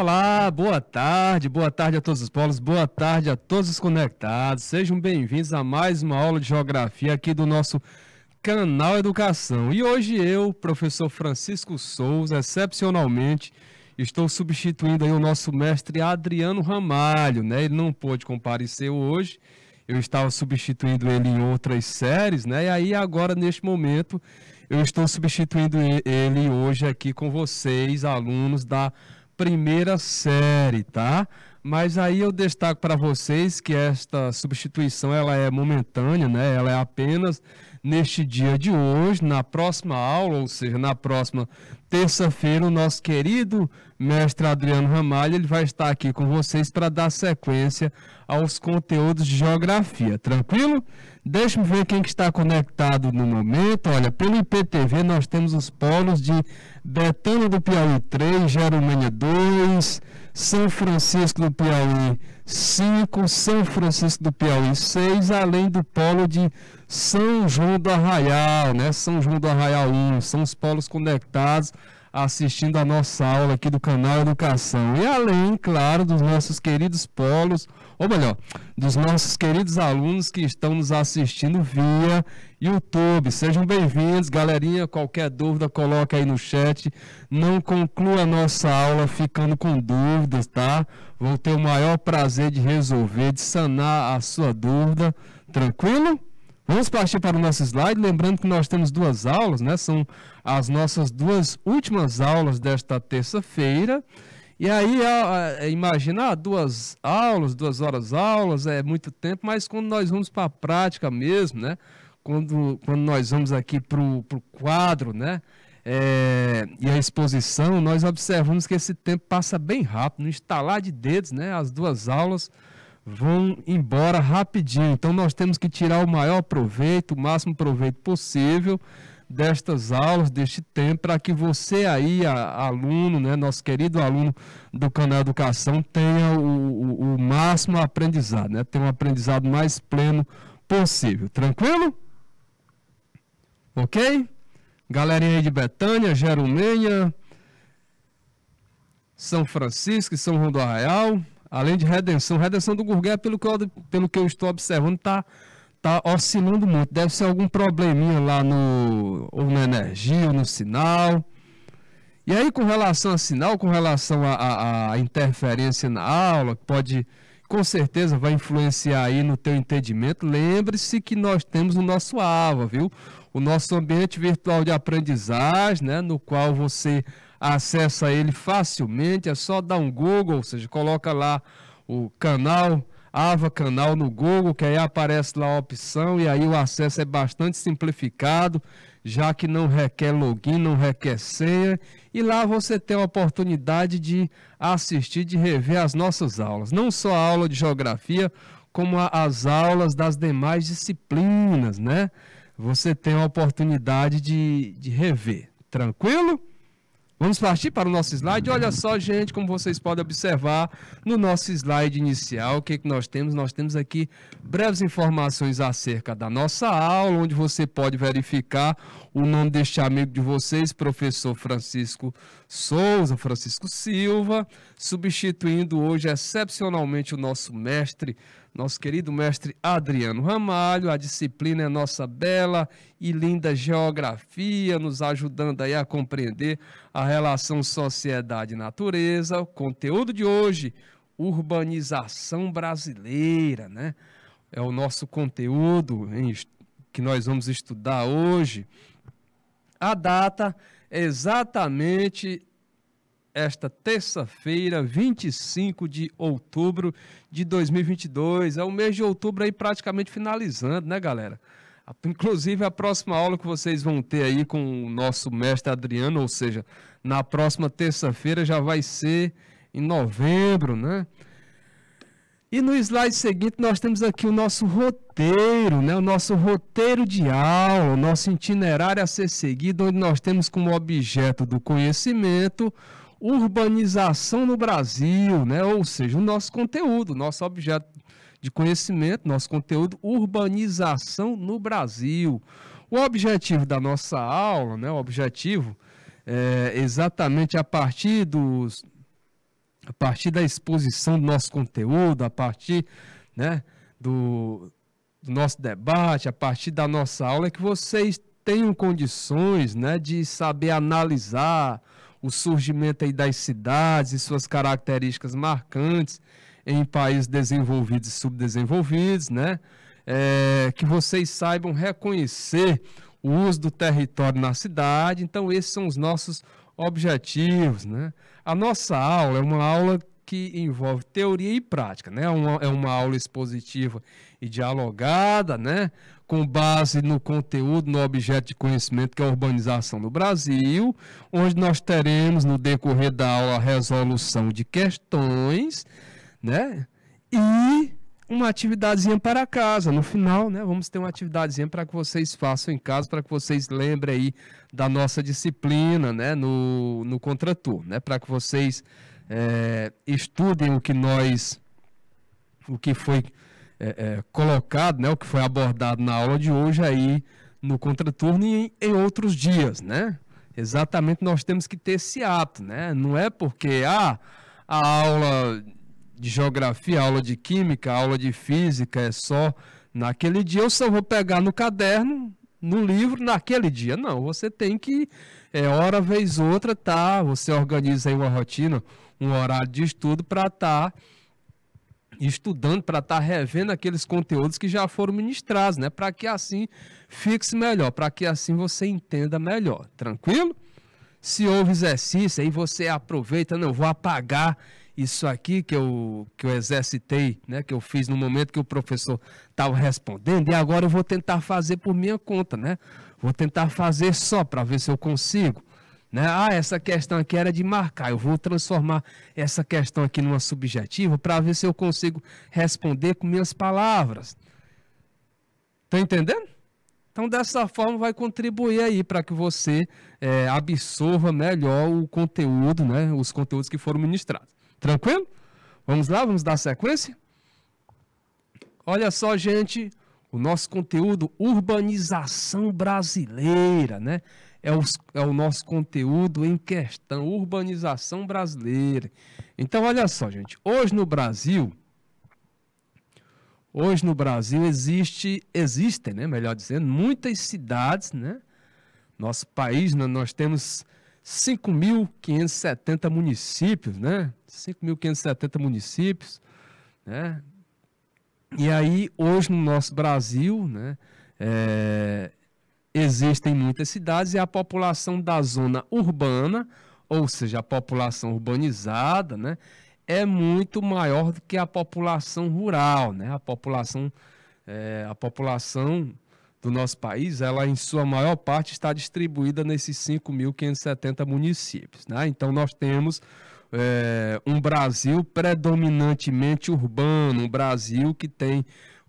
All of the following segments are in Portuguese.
Olá, boa tarde, boa tarde a todos os polos, boa tarde a todos os conectados. Sejam bem-vindos a mais uma aula de geografia aqui do nosso canal Educação. E hoje eu, professor Francisco Souza, excepcionalmente, estou substituindo aí o nosso mestre Adriano Ramalho, né? Ele não pôde comparecer hoje. Eu estava substituindo ele em outras séries, né? E aí agora neste momento eu estou substituindo ele hoje aqui com vocês, alunos da primeira série, tá? Mas aí eu destaco para vocês que esta substituição ela é momentânea, né? Ela é apenas neste dia de hoje, na próxima aula, ou seja, na próxima terça-feira, o nosso querido mestre Adriano Ramalho ele vai estar aqui com vocês para dar sequência aos conteúdos de geografia, tranquilo? Deixa eu ver quem que está conectado no momento. Olha, pelo IPTV nós temos os polos de Betânia do Piauí 3, Jerumânia 2, São Francisco do Piauí 5, São Francisco do Piauí 6, além do polo de São João do Arraial, né? São João do Arraial 1, são os polos conectados assistindo a nossa aula aqui do canal Educação. E além, claro, dos nossos queridos polos ou melhor, dos nossos queridos alunos que estão nos assistindo via YouTube. Sejam bem-vindos, galerinha. Qualquer dúvida, coloca aí no chat. Não conclua a nossa aula ficando com dúvidas, tá? Vou ter o maior prazer de resolver, de sanar a sua dúvida. Tranquilo? Vamos partir para o nosso slide, lembrando que nós temos duas aulas, né? São as nossas duas últimas aulas desta terça-feira. E aí, é, imagina, ah, duas aulas, duas horas aulas, é muito tempo, mas quando nós vamos para a prática mesmo, né? Quando, quando nós vamos aqui para o quadro, né? É, e a exposição, nós observamos que esse tempo passa bem rápido, no estalar de dedos, né? As duas aulas vão embora rapidinho. Então nós temos que tirar o maior proveito, o máximo proveito possível destas aulas, deste tempo, para que você aí, a, aluno, né, nosso querido aluno do canal Educação, tenha o, o, o máximo aprendizado, né, tenha um aprendizado mais pleno possível. Tranquilo? Ok? Galerinha aí de Betânia, Jerumenha, São Francisco e São João do Arraial, além de Redenção. Redenção do Gurgué, pelo que eu, pelo que eu estou observando, está tá oscilando muito. Deve ser algum probleminha lá no ou na energia, ou no sinal. E aí, com relação a sinal, com relação à interferência na aula, que pode, com certeza, vai influenciar aí no teu entendimento. Lembre-se que nós temos o nosso AVA, viu? O nosso ambiente virtual de aprendizagem, né? No qual você acessa ele facilmente, é só dar um Google, ou seja, coloca lá o canal Ava Canal no Google, que aí aparece lá a opção e aí o acesso é bastante simplificado, já que não requer login, não requer senha, e lá você tem a oportunidade de assistir, de rever as nossas aulas, não só a aula de geografia, como as aulas das demais disciplinas, né? Você tem a oportunidade de, de rever. Tranquilo? Vamos partir para o nosso slide. Olha só, gente, como vocês podem observar no nosso slide inicial, o que, é que nós temos? Nós temos aqui breves informações acerca da nossa aula, onde você pode verificar o nome deste amigo de vocês, professor Francisco Souza, Francisco Silva, substituindo hoje excepcionalmente o nosso mestre, nosso querido mestre Adriano Ramalho. A disciplina é nossa bela e linda geografia, nos ajudando aí a compreender a relação sociedade-natureza. O conteúdo de hoje, urbanização brasileira, né? É o nosso conteúdo em, que nós vamos estudar hoje. A data é exatamente esta terça-feira, 25 de outubro de 2022. É o mês de outubro aí praticamente finalizando, né, galera? Inclusive, a próxima aula que vocês vão ter aí com o nosso mestre Adriano, ou seja, na próxima terça-feira já vai ser em novembro, né? E no slide seguinte nós temos aqui o nosso roteiro, né? o nosso roteiro de aula, o nosso itinerário a ser seguido, onde nós temos como objeto do conhecimento urbanização no Brasil, né? ou seja, o nosso conteúdo, nosso objeto de conhecimento, nosso conteúdo urbanização no Brasil. O objetivo da nossa aula, né? o objetivo é exatamente a partir dos, a partir da exposição do nosso conteúdo, a partir né, do, do nosso debate, a partir da nossa aula, é que vocês tenham condições né, de saber analisar o surgimento aí das cidades e suas características marcantes em países desenvolvidos e subdesenvolvidos, né? É, que vocês saibam reconhecer o uso do território na cidade. Então, esses são os nossos objetivos objetivos, né? A nossa aula é uma aula que envolve teoria e prática, né? Uma, é uma aula expositiva e dialogada, né? Com base no conteúdo, no objeto de conhecimento que é a urbanização no Brasil, onde nós teremos no decorrer da aula a resolução de questões, né? E uma atividadezinha para casa. No final, né, vamos ter uma atividadezinha para que vocês façam em casa, para que vocês lembrem aí da nossa disciplina, né, no, no contraturno, né, para que vocês é, estudem o que nós, o que foi é, é, colocado, né, o que foi abordado na aula de hoje aí no contraturno e em, em outros dias, né? Exatamente, nós temos que ter esse ato, né? Não é porque ah, a aula de geografia, aula de química, aula de física, é só naquele dia. Eu só vou pegar no caderno, no livro, naquele dia. Não, você tem que, é, hora vez outra, tá? Você organiza aí uma rotina, um horário de estudo para estar. Tá estudando para estar tá revendo aqueles conteúdos que já foram ministrados, né? Para que assim fixe melhor, para que assim você entenda melhor. Tranquilo? Se houve exercício, aí você aproveita, não vou apagar isso aqui que eu, que eu exercitei, né, que eu fiz no momento que o professor estava respondendo, e agora eu vou tentar fazer por minha conta, né? Vou tentar fazer só para ver se eu consigo. Né? Ah, essa questão aqui era de marcar, eu vou transformar essa questão aqui numa subjetiva para ver se eu consigo responder com minhas palavras. Tá entendendo? Então, dessa forma, vai contribuir aí para que você é, absorva melhor o conteúdo, né? os conteúdos que foram ministrados. Tranquilo? Vamos lá, vamos dar sequência? Olha só, gente, o nosso conteúdo urbanização brasileira, né? É o, é o nosso conteúdo em questão, urbanização brasileira. Então, olha só, gente, hoje no Brasil, hoje no Brasil existe, existem, né, melhor dizendo, muitas cidades, né? Nosso país, né? nós temos 5.570 municípios, né? 5.570 municípios, né? E aí, hoje no nosso Brasil, né? É, existem muitas cidades e a população da zona urbana, ou seja, a população urbanizada, né? É muito maior do que a população rural, né? A população, é, a população do nosso país, ela em sua maior parte está distribuída nesses 5.570 municípios. Né? Então nós temos é, um Brasil predominantemente urbano, um Brasil que tem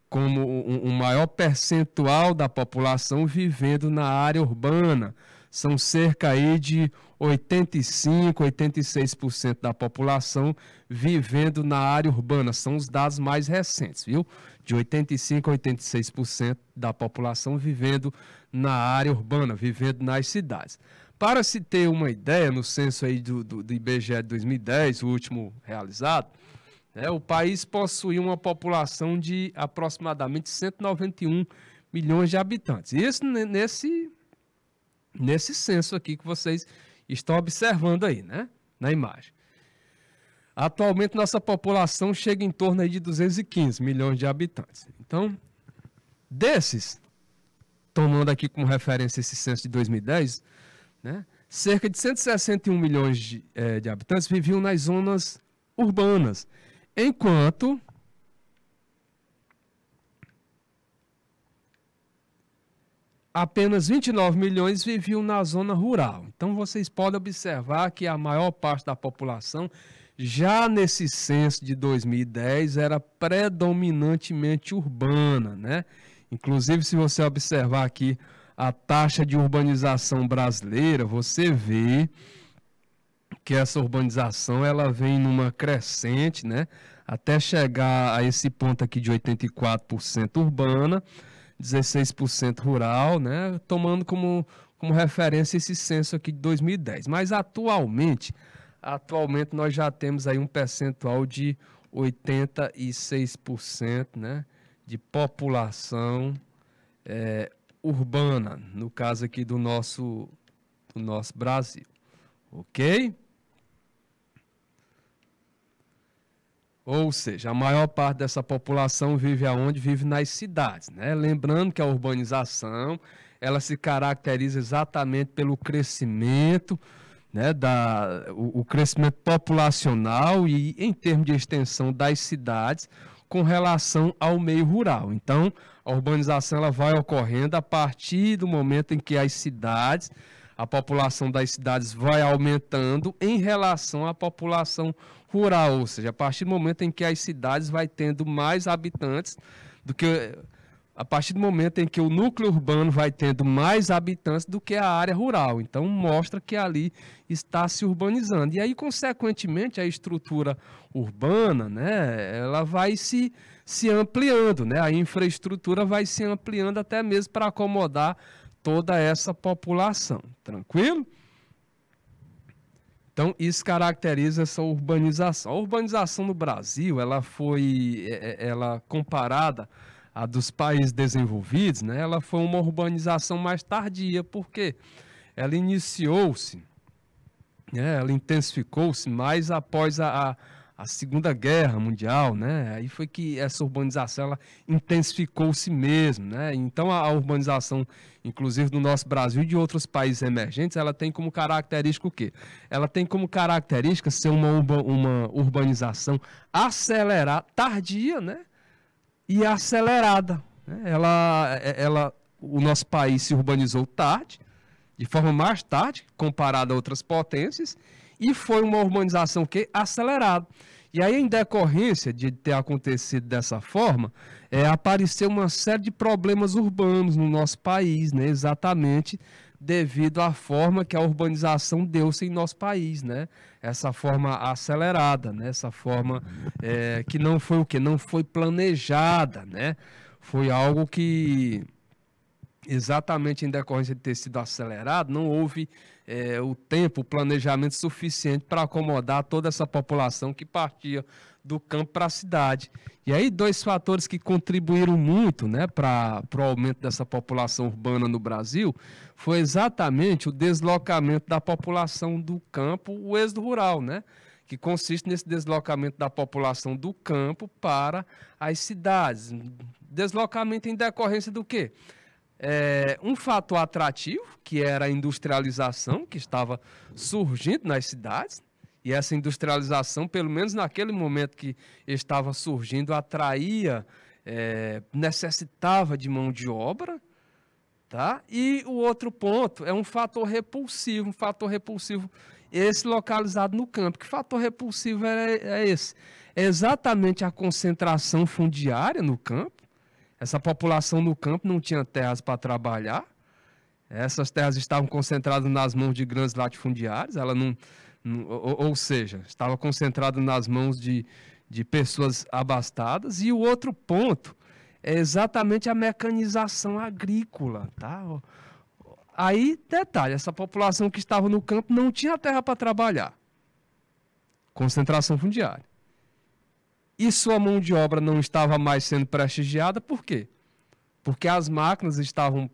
como o um maior percentual da população vivendo na área urbana. São cerca aí de 85, 86% da população vivendo na área urbana. São os dados mais recentes, viu? de 85% a 86% da população vivendo na área urbana, vivendo nas cidades. Para se ter uma ideia, no censo aí do, do, do IBGE de 2010, o último realizado, né, o país possui uma população de aproximadamente 191 milhões de habitantes. Isso nesse, nesse censo aqui que vocês estão observando aí, né? Na imagem. Atualmente, nossa população chega em torno de 215 milhões de habitantes. Então, desses, tomando aqui como referência esse censo de 2010, né, cerca de 161 milhões de, eh, de habitantes viviam nas zonas urbanas, enquanto apenas 29 milhões viviam na zona rural. Então vocês podem observar que a maior parte da população já nesse censo de 2010 era predominantemente urbana, né? Inclusive, se você observar aqui a taxa de urbanização brasileira, você vê que essa urbanização ela vem numa crescente, né? Até chegar a esse ponto aqui de 84% urbana, 16% rural, né? Tomando como, como referência esse censo aqui de 2010. Mas atualmente, Atualmente nós já temos aí um percentual de 86% né, de população é, urbana, no caso aqui do nosso, do nosso Brasil. Ok? Ou seja, a maior parte dessa população vive aonde? Vive nas cidades. Né? Lembrando que a urbanização ela se caracteriza exatamente pelo crescimento né, da, o, o, crescimento populacional e, em termos de extensão das cidades, com relação ao meio rural. Então, a urbanização ela vai ocorrendo a partir do momento em que as cidades, a população das cidades vai aumentando em relação à população rural, ou seja, a partir do momento em que as cidades vai tendo mais habitantes do que a partir do momento em que o núcleo urbano vai tendo mais habitantes do que a área rural. Então, mostra que ali está se urbanizando. E aí, consequentemente, a estrutura urbana né, ela vai se, se ampliando, né? a infraestrutura vai se ampliando até mesmo para acomodar toda essa população. Tranquilo? Então, isso caracteriza essa urbanização. A urbanização no Brasil, ela foi é, é, ela comparada a dos países desenvolvidos, né, ela foi uma urbanização mais tardia, porque ela iniciou-se, né, ela intensificou-se mais após a, a, a, Segunda Guerra Mundial, né, aí foi que essa urbanização ela intensificou-se mesmo, né, então a, a urbanização, inclusive do nosso Brasil e de outros países emergentes, ela tem como característica o quê? Ela tem como característica ser uma, uma urbanização acelerada, tardia, né, e é acelerada. Né? Ela, é, ela, o nosso país se urbanizou tarde, de forma mais tarde, comparado a outras potências, e foi uma urbanização que acelerada. E aí, em decorrência de ter acontecido dessa forma, é, apareceu uma série de problemas urbanos no nosso país, né? exatamente devido à forma que a urbanização deu-se em nosso país, né? Essa forma acelerada, né? Essa forma é, que não foi o que não foi planejada, né? Foi algo que exatamente em decorrência de ter sido acelerado, não houve é, o tempo, o planejamento suficiente para acomodar toda essa população que partia do campo para a cidade. E aí, dois fatores que contribuíram muito né, para o aumento dessa população urbana no Brasil foi exatamente o deslocamento da população do campo, o êxodo rural, né? que consiste nesse deslocamento da população do campo para as cidades. Deslocamento em decorrência do quê? É, um fator atrativo, que era a industrialização que estava surgindo nas cidades, e essa industrialização, pelo menos naquele momento que estava surgindo, atraía, é, necessitava de mão de obra. Tá? E o outro ponto é um fator repulsivo, um fator repulsivo esse localizado no campo. Que fator repulsivo é, é esse? É exatamente a concentração fundiária no campo. Essa população no campo não tinha terras para trabalhar. Essas terras estavam concentradas nas mãos de grandes latifundiários. Ela não, ou, ou seja, estava concentrado nas mãos de, de pessoas abastadas. E o outro ponto é exatamente a mecanização agrícola, tá? Aí, detalhe, essa população que estava no campo não tinha terra para trabalhar. Concentração fundiária. E sua mão de obra não estava mais sendo prestigiada, por quê? Porque as máquinas estavam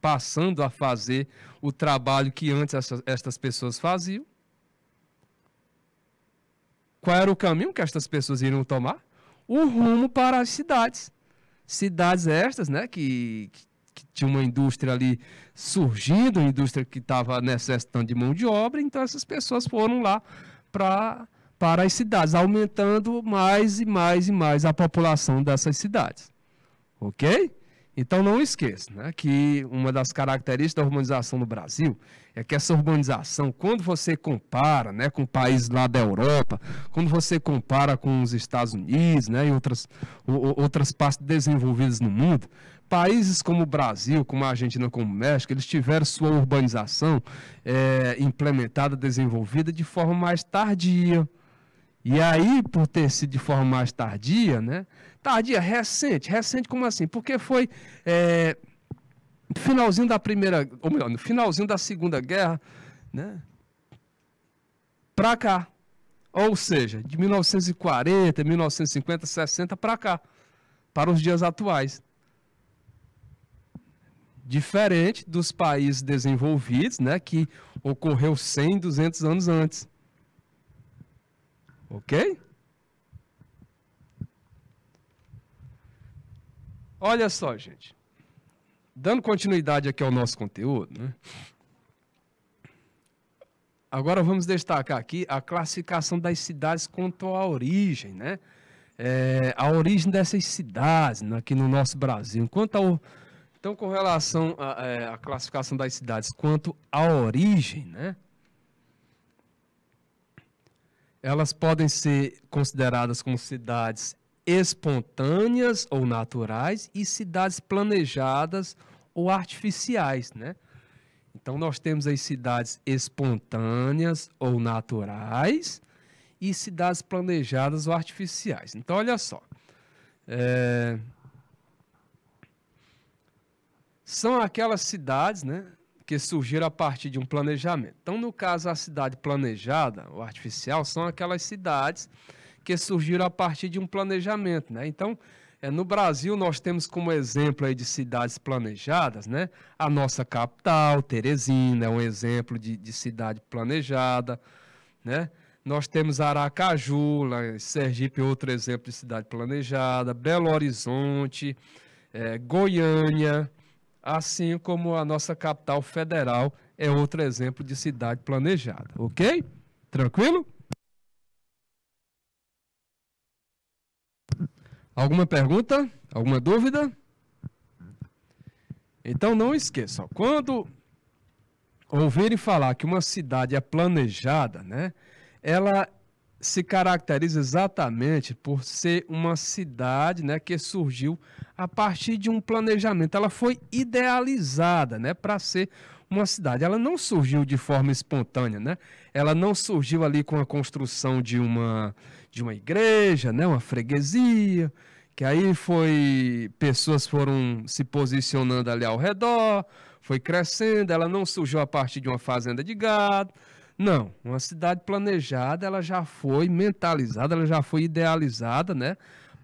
passando a fazer o trabalho que antes essas, pessoas faziam. Qual era o caminho que estas pessoas iriam tomar? O rumo para as cidades. Cidades estas, né, que, que, que tinha uma indústria ali surgindo, uma indústria que estava necessitando de mão de obra, então essas pessoas foram lá para para as cidades, aumentando mais e mais e mais a população dessas cidades. OK? Então não esqueça né, que uma das características da urbanização no Brasil é que essa urbanização, quando você compara né, com países lá da Europa, quando você compara com os Estados Unidos né, e outras, o, outras partes desenvolvidas no mundo, países como o Brasil, como a Argentina, como o México, eles tiveram sua urbanização é, implementada, desenvolvida de forma mais tardia. E aí, por ter sido de forma mais tardia, né, Tardia, recente. Recente como assim? Porque foi é, finalzinho da primeira, ou melhor, no finalzinho da Segunda Guerra, né? Pra cá. Ou seja, de 1940, 1950, 60 para cá, para os dias atuais. Diferente dos países desenvolvidos, né, que ocorreu 100, 200 anos antes. OK? Olha só, gente. Dando continuidade aqui ao nosso conteúdo, né? Agora vamos destacar aqui a classificação das cidades quanto à origem, né? É, a origem dessas cidades né, aqui no nosso Brasil. Quanto ao, então, com relação à é, classificação das cidades quanto à origem, né? Elas podem ser consideradas como cidades espontâneas ou naturais e cidades planejadas ou artificiais, né? Então nós temos as cidades espontâneas ou naturais e cidades planejadas ou artificiais. Então olha só, é... são aquelas cidades, né, que surgiram a partir de um planejamento. Então no caso a cidade planejada ou artificial são aquelas cidades que surgiram a partir de um planejamento, né? Então, é, no Brasil nós temos como exemplo aí de cidades planejadas, né? A nossa capital, Teresina, é um exemplo de, de cidade planejada, né? Nós temos Aracaju, lá Sergipe, outro exemplo de cidade planejada, Belo Horizonte, é, Goiânia, assim como a nossa capital federal é outro exemplo de cidade planejada, ok? Tranquilo? Alguma pergunta? Alguma dúvida? Então não esqueçam, quando ouvirem falar que uma cidade é planejada, né? Ela se caracteriza exatamente por ser uma cidade, né, que surgiu a partir de um planejamento. Ela foi idealizada, né, para ser uma cidade. Ela não surgiu de forma espontânea, né? Ela não surgiu ali com a construção de uma de uma igreja, né, uma freguesia, que aí foi. Pessoas foram se posicionando ali ao redor, foi crescendo, ela não surgiu a partir de uma fazenda de gado. Não, uma cidade planejada, ela já foi mentalizada, ela já foi idealizada, né?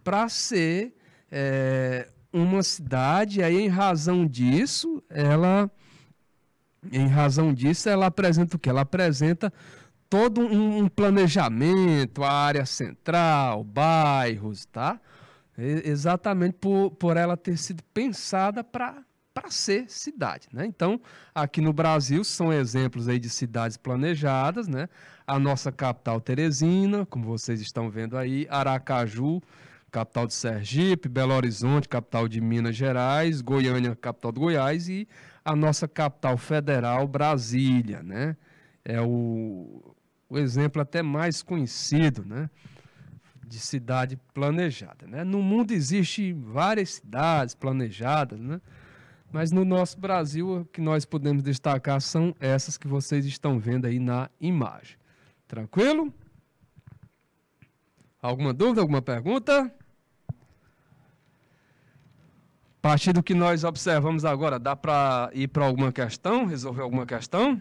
Para ser é, uma cidade, aí em razão disso, ela. Em razão disso, ela apresenta o que? Ela apresenta todo um, um planejamento, a área central, bairros, tá? exatamente por, por ela ter sido pensada para para ser cidade, né? Então, aqui no Brasil são exemplos aí de cidades planejadas, né? A nossa capital Teresina, como vocês estão vendo aí, Aracaju, capital de Sergipe, Belo Horizonte, capital de Minas Gerais, Goiânia, capital do Goiás e a nossa capital federal, Brasília, né? É o, o exemplo até mais conhecido, né? de cidade planejada. Né? No mundo existe várias cidades planejadas, né? mas no nosso Brasil o que nós podemos destacar são essas que vocês estão vendo aí na imagem. Tranquilo? Alguma dúvida, alguma pergunta? A partir do que nós observamos agora, dá para ir para alguma questão, resolver alguma questão?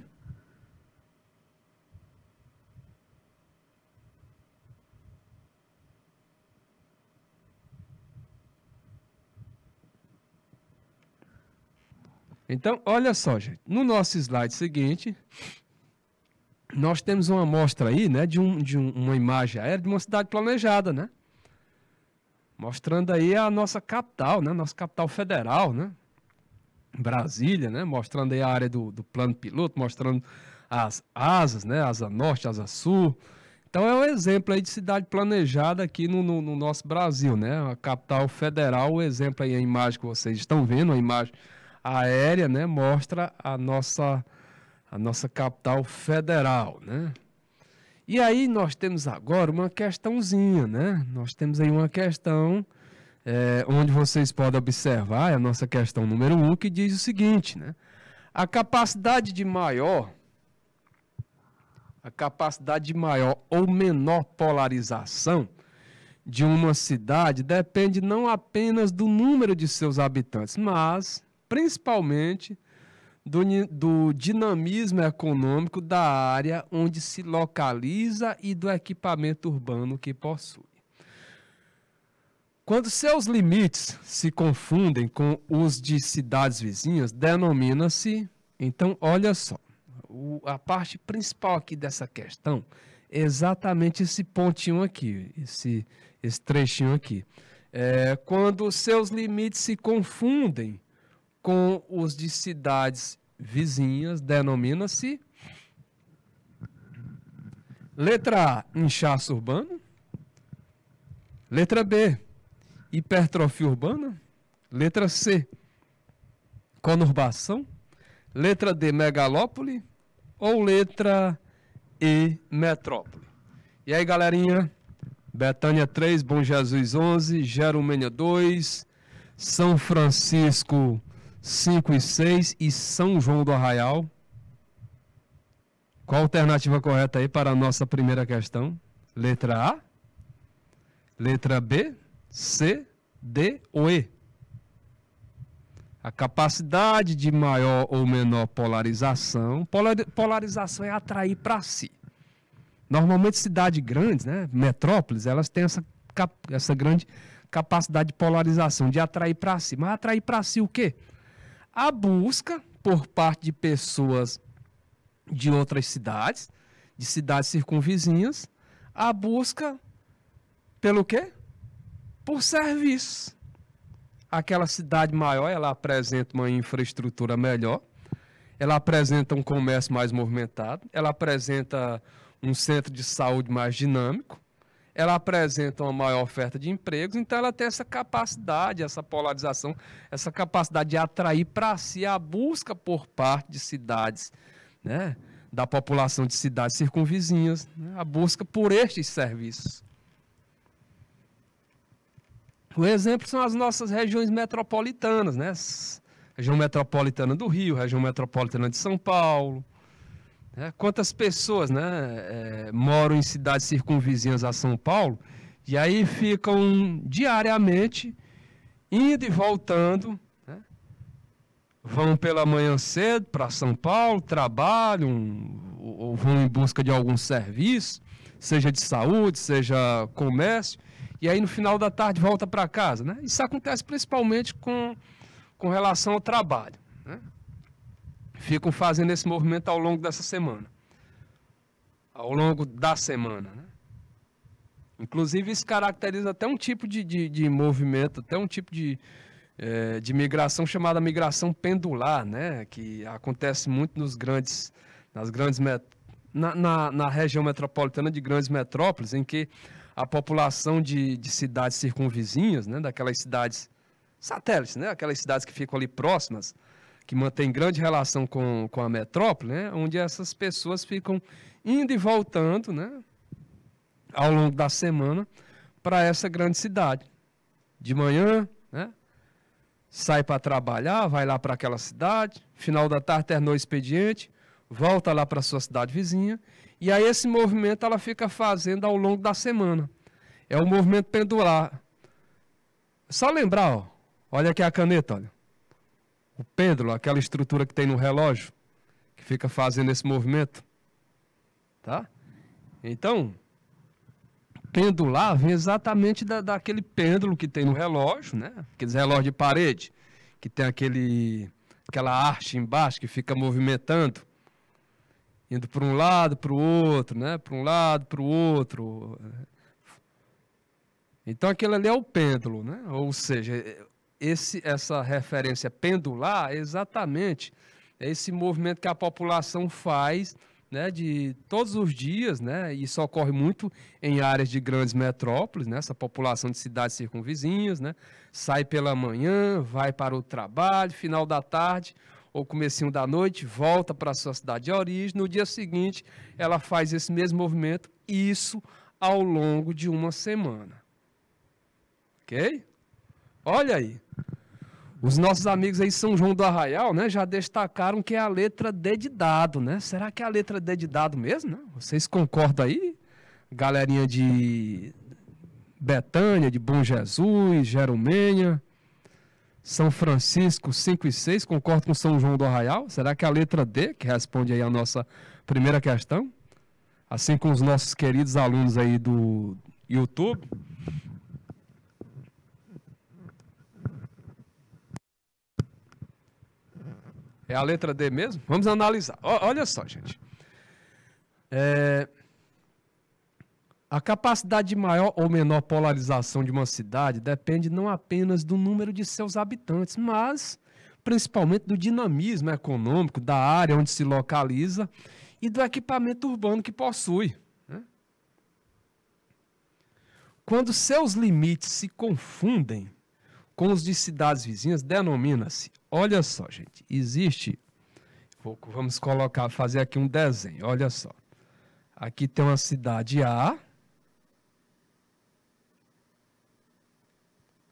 Então, olha só, gente. No nosso slide seguinte, nós temos uma amostra aí, né, de, um, de um, uma imagem aérea de uma cidade planejada, né? Mostrando aí a nossa capital, né, nossa capital federal, né? Brasília, né? Mostrando aí a área do, do plano piloto, mostrando as asas, né? Asa Norte, Asa Sul. Então é um exemplo aí de cidade planejada aqui no, no, no nosso Brasil, né? A capital federal, o exemplo aí, a imagem que vocês estão vendo, a imagem aérea, né, mostra a nossa, a nossa capital federal, né? E aí nós temos agora uma questãozinha, né? Nós temos aí uma questão é, onde vocês podem observar, é a nossa questão número um, que diz o seguinte, né? A capacidade de maior, a capacidade de maior ou menor polarização de uma cidade depende não apenas do número de seus habitantes, mas principalmente do, do dinamismo econômico da área onde se localiza e do equipamento urbano que possui. Quando seus limites se confundem com os de cidades vizinhas, denomina-se. Então, olha só, o, a parte principal aqui dessa questão é exatamente esse pontinho aqui, esse, esse trechinho aqui. É, quando seus limites se confundem com os de cidades vizinhas denomina-se letra A, inchaço urbano, letra B, hipertrofia urbana, letra C, conurbação, letra D, megalópole ou letra E, metrópole. E aí, galerinha? Betânia 3, Bom Jesus 11, Jeromênia 2, São Francisco 5 e 6 e São João do Arraial. Qual a alternativa correta aí para a nossa primeira questão? Letra A, letra B, C, D ou E? A capacidade de maior ou menor polarização. Polarização é atrair para si. Normalmente cidades grandes, né, metrópoles, elas têm essa, essa grande capacidade de polarização, de atrair para si. Mas atrair para si o quê? a busca por parte de pessoas de outras cidades, de cidades circunvizinhas, a busca pelo quê? Por serviços. Aquela cidade maior, ela apresenta uma infraestrutura melhor, ela apresenta um comércio mais movimentado, ela apresenta um centro de saúde mais dinâmico, ela apresenta uma maior oferta de empregos, então ela tem essa capacidade, essa polarização, essa capacidade de atrair para si a busca por parte de cidades, né, da população de cidades circunvizinhas, né, a busca por estes serviços. O exemplo são as nossas regiões metropolitanas, né? Região metropolitana do Rio, região metropolitana de São Paulo, né? Quantas pessoas né, é, moram em cidades circunvizinhas a São Paulo e aí ficam diariamente indo e voltando. Né? Vão pela manhã cedo para São Paulo, trabalham ou vão em busca de algum serviço, seja de saúde, seja comércio, e aí no final da tarde volta para casa. Né? Isso acontece principalmente com, com relação ao trabalho. Né? ficam fazendo esse movimento ao longo dessa semana. Ao longo da semana, né? Inclusive, isso caracteriza até um tipo de, de, de movimento, até um tipo de, é, de migração chamada migração pendular, né? que acontece muito nos grandes, nas grandes met... na, na, na, região metropolitana de grandes metrópoles, em que a população de, de cidades circunvizinhas, né? daquelas cidades satélites, né? aquelas cidades que ficam ali próximas, que mantém grande relação com, com a metrópole, né? onde essas pessoas ficam indo e voltando né? ao longo da semana para essa grande cidade. De manhã, né? sai para trabalhar, vai lá para aquela cidade, final da tarde terminou o expediente, volta lá para sua cidade vizinha, e aí esse movimento ela fica fazendo ao longo da semana. É o movimento pendular. Só lembrar, ó, olha aqui a caneta, olha o pêndulo, aquela estrutura que tem no relógio, que fica fazendo esse movimento, tá? Então, pendular vem exatamente da, daquele pêndulo que tem no relógio, né? Aqueles relógios de parede, que tem aquele, aquela arte embaixo que fica movimentando, indo para um lado, para o outro, né? Para um lado, para o outro. Então aquele ali é o pêndulo, né? Ou seja, esse, essa referência pendular é exatamente é esse movimento que a população faz né, de todos os dias, né, isso ocorre muito em áreas de grandes metrópoles, né, essa população de cidades circunvizinhas, né, sai pela manhã, vai para o trabalho, final da tarde ou comecinho da noite, volta para a sua cidade de origem, no dia seguinte ela faz esse mesmo movimento, isso ao longo de uma semana. Ok? Olha aí. Os nossos amigos aí São João do Arraial, né, já destacaram que é a letra D de dado, né? Será que é a letra D de dado mesmo? Né? Vocês concordam aí? Galerinha de Betânia, de Bom Jesus, Jerumenha, São Francisco 5 e 6, concordo com São João do Arraial? Será que é a letra D que responde aí a nossa primeira questão? Assim com os nossos queridos alunos aí do YouTube. É a letra D mesmo? Vamos analisar. O, olha só, gente. É, a capacidade de maior ou menor polarização de uma cidade depende não apenas do número de seus habitantes, mas principalmente do dinamismo econômico da área onde se localiza e do equipamento urbano que possui. Né? Quando seus limites se confundem com os de cidades vizinhas, denomina-se Olha só, gente, existe. Vou, vamos colocar, fazer aqui um desenho. Olha só. Aqui tem uma cidade A.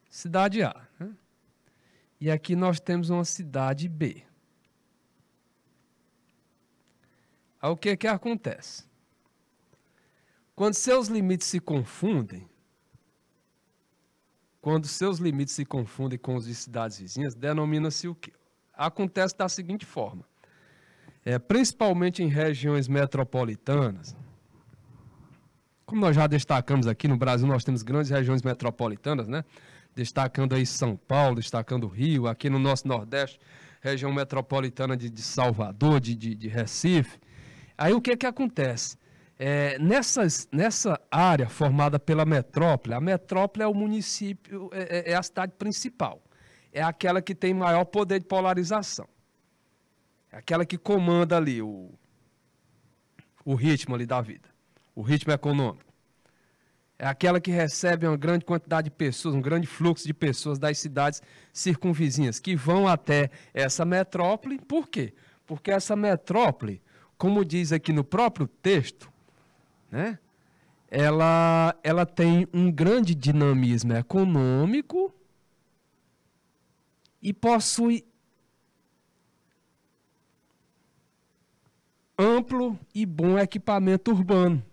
Cidade A. Né? E aqui nós temos uma cidade B. Aí o que, que acontece? Quando seus limites se confundem, quando seus limites se confundem com os de cidades vizinhas, denomina-se o que? Acontece da seguinte forma: é, principalmente em regiões metropolitanas. Como nós já destacamos aqui no Brasil, nós temos grandes regiões metropolitanas, né? Destacando aí São Paulo, destacando Rio, aqui no nosso Nordeste, região metropolitana de, de Salvador, de, de, de Recife. Aí o que é que acontece? É, nessas, nessa área formada pela metrópole, a metrópole é o município, é, é, é, a cidade principal. É aquela que tem maior poder de polarização. É aquela que comanda ali o, o ritmo ali da vida, o ritmo econômico. É aquela que recebe uma grande quantidade de pessoas, um grande fluxo de pessoas das cidades circunvizinhas, que vão até essa metrópole. Por quê? Porque essa metrópole, como diz aqui no próprio texto, né? Ela, ela tem um grande dinamismo econômico e possui amplo e bom equipamento urbano.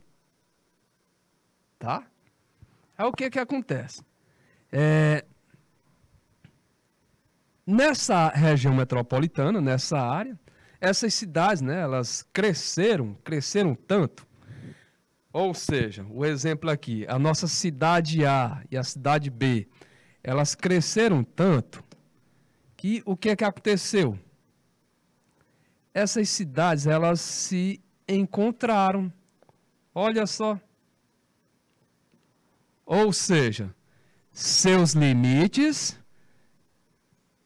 Tá? Aí é o que que acontece? É, nessa região metropolitana, nessa área, essas cidades, né, elas cresceram, cresceram tanto ou seja, o exemplo aqui, a nossa cidade A e a cidade B, elas cresceram tanto que o que é que aconteceu? Essas cidades, elas se encontraram. Olha só. Ou seja, seus limites